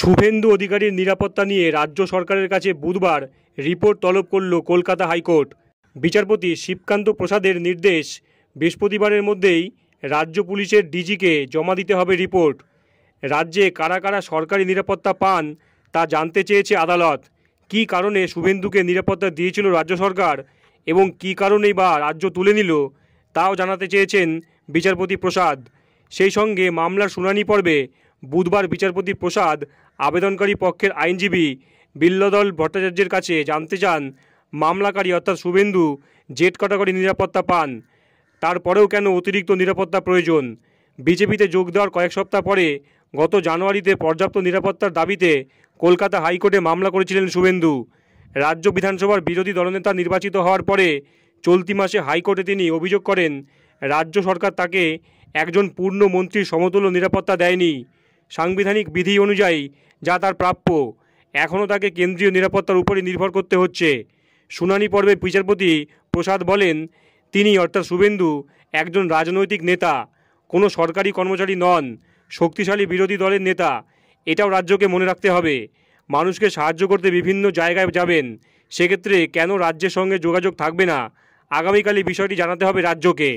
শুভেন্দু অধিকারীর নিরাপত্তা নিয়ে রাজ্য সরকারের কাছে বুধবার রিপোর্ট তলব করল কলকাতা হাইকোর্ট বিচারপতি শিবকান্ত প্রসাদের নির্দেশ বৃহস্পতিবারের মধ্যেই রাজ্য পুলিশের ডিজিকে জমা দিতে হবে রিপোর্ট রাজ্যে কারা কারা সরকারি নিরাপত্তা পান তা জানতে চেয়েছে আদালত কি কারণে শুভেন্দুকে নিরাপত্তা দিয়েছিল রাজ্য সরকার এবং কি কারণেই বা রাজ্য তুলে নিল তাও জানাতে চেয়েছেন বিচারপতি প্রসাদ সেই সঙ্গে মামলার শুনানি পর্বে বুধবার বিচারপতি প্রসাদ আবেদনকারী পক্ষের আইনজীবী বিল্লদল ভট্টাচার্যের কাছে জানতে চান মামলাকারী অর্থাৎ শুভেন্দু জেট ক্যাটাগরি নিরাপত্তা পান তারপরেও কেন অতিরিক্ত নিরাপত্তা প্রয়োজন বিজেপিতে যোগ দেওয়ার কয়েক সপ্তাহ পরে গত জানুয়ারিতে পর্যাপ্ত নিরাপত্তার দাবিতে কলকাতা হাইকোর্টে মামলা করেছিলেন শুভেন্দু রাজ্য বিধানসভার বিরোধী দলনেতা নির্বাচিত হওয়ার পরে চলতি মাসে হাইকোর্টে তিনি অভিযোগ করেন রাজ্য সরকার তাকে একজন পূর্ণ মন্ত্রীর সমতুল্য নিরাপত্তা দেয়নি সাংবিধানিক বিধি অনুযায়ী যা তার প্রাপ্য এখনও তাকে কেন্দ্রীয় নিরাপত্তার উপরে নির্ভর করতে হচ্ছে শুনানি পর্বে বিচারপতি প্রসাদ বলেন তিনি অর্থাৎ শুভেন্দু একজন রাজনৈতিক নেতা কোনো সরকারি কর্মচারী নন শক্তিশালী বিরোধী দলের নেতা এটাও রাজ্যকে মনে রাখতে হবে মানুষকে সাহায্য করতে বিভিন্ন জায়গায় যাবেন সেক্ষেত্রে কেন রাজ্যের সঙ্গে যোগাযোগ থাকবে না আগামীকালই বিষয়টি জানাতে হবে রাজ্যকে